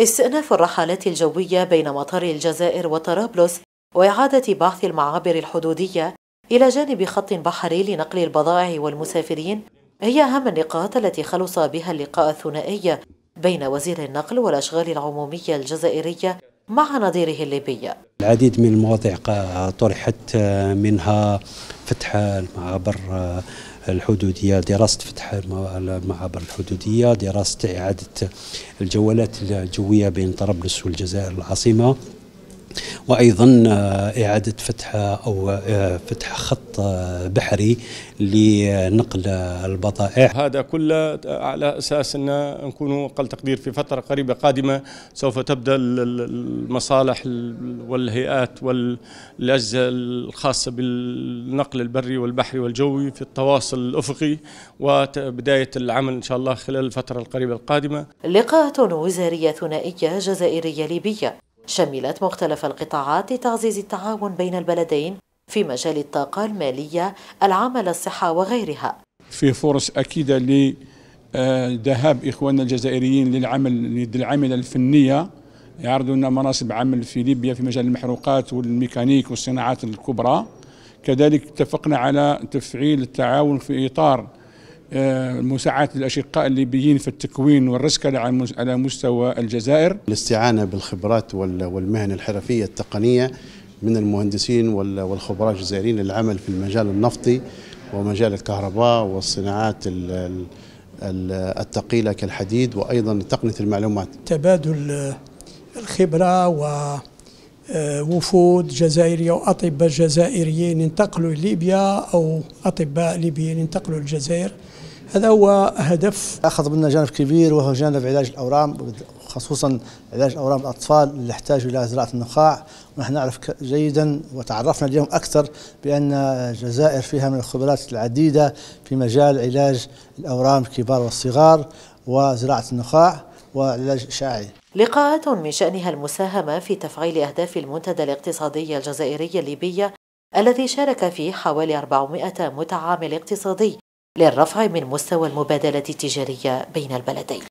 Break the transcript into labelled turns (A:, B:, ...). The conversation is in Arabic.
A: استئناف الرحلات الجوية بين مطار الجزائر وطرابلس وإعادة بعث المعابر الحدودية إلى جانب خط بحري لنقل البضائع والمسافرين هي أهم النقاط التي خلص بها اللقاء الثنائي بين وزير النقل والأشغال العمومية الجزائرية مع نظيره الليبي
B: العديد من المواضيع طرحت آه، منها فتح المعابر آه، الحدودية دراسة فتح المعابر الحدودية دراسة إعادة الجولات الجوية بين طرابلس والجزائر العاصمة وايضا آه، اعاده فتح او آه، فتح خط آه، بحري لنقل البضائع
C: هذا كله على اساس ان نكون اقل تقدير في فتره قريبه قادمه سوف تبدا المصالح والهيئات والاجهزه الخاصه بالنقل البري والبحري والجوي في التواصل الافقي وبدايه العمل ان شاء الله خلال الفتره القريبه القادمه
A: لقاءات وزاريه ثنائيه جزائريه ليبيه شملت مختلف القطاعات لتعزيز التعاون بين البلدين في مجال الطاقة المالية العمل الصحة وغيرها
D: في فرص أكيدة لذهاب إخواننا الجزائريين للعمل للعمل الفنية يعرضوا لنا مناصب عمل في ليبيا في مجال المحروقات والميكانيك والصناعات الكبرى كذلك اتفقنا على تفعيل التعاون في إطار آه، مساعدة الأشقاء الليبيين في التكوين والرزق على مستوى الجزائر
E: الاستعانة بالخبرات والمهن الحرفية التقنية من المهندسين والخبراء الجزائريين للعمل في المجال النفطي ومجال الكهرباء والصناعات الثقيلة كالحديد وأيضا تقنية المعلومات
F: تبادل الخبرة و آه، وفود جزائرية وأطباء جزائريين انتقلوا ليبيا أو أطباء ليبيين انتقلوا للجزائر هذا هو هدف أخذ
G: منا جانب كبير وهو جانب علاج الأورام خصوصا علاج أورام الأطفال اللي يحتاجوا إلى زراعة النخاع ونحن نعرف جيدا وتعرفنا اليوم أكثر بأن الجزائر فيها من الخبرات العديدة في مجال علاج الأورام الكبار والصغار وزراعة النخاع وعلاج الشعاعي
A: لقاءات من شأنها المساهمة في تفعيل أهداف المنتدى الاقتصادي الجزائري الليبي الذي شارك فيه حوالي 400 متعامل اقتصادي للرفع من مستوى المبادلة التجارية بين البلدين